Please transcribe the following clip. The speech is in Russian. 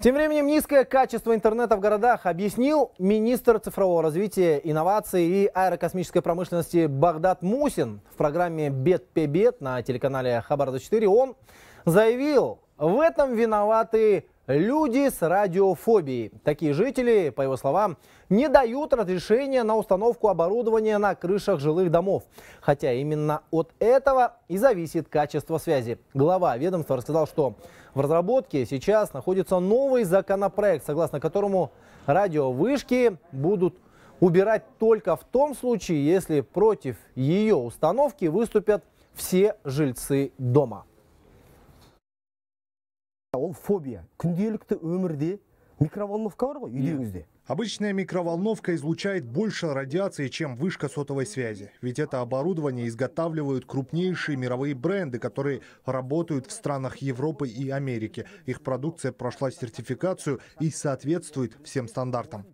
Тем временем низкое качество интернета в городах объяснил министр цифрового развития, инноваций и аэрокосмической промышленности Багдад Мусин. В программе «Бед Пебед» на телеканале Хабарда-4. он заявил, в этом виноваты Люди с радиофобией. Такие жители, по его словам, не дают разрешения на установку оборудования на крышах жилых домов. Хотя именно от этого и зависит качество связи. Глава ведомства рассказал, что в разработке сейчас находится новый законопроект, согласно которому радиовышки будут убирать только в том случае, если против ее установки выступят все жильцы дома. А ол фобия күнделікті өмірде микроволновка бар ғой үйдеңізде Обычная микроволновка излучает больше радиации, чем вышка сотовой связи. Ведь это оборудование изготавливают крупнейшие мировые бренды, которые работают в странах Европы и Америки. Их продукция прошла сертификацию и соответствует всем стандартам.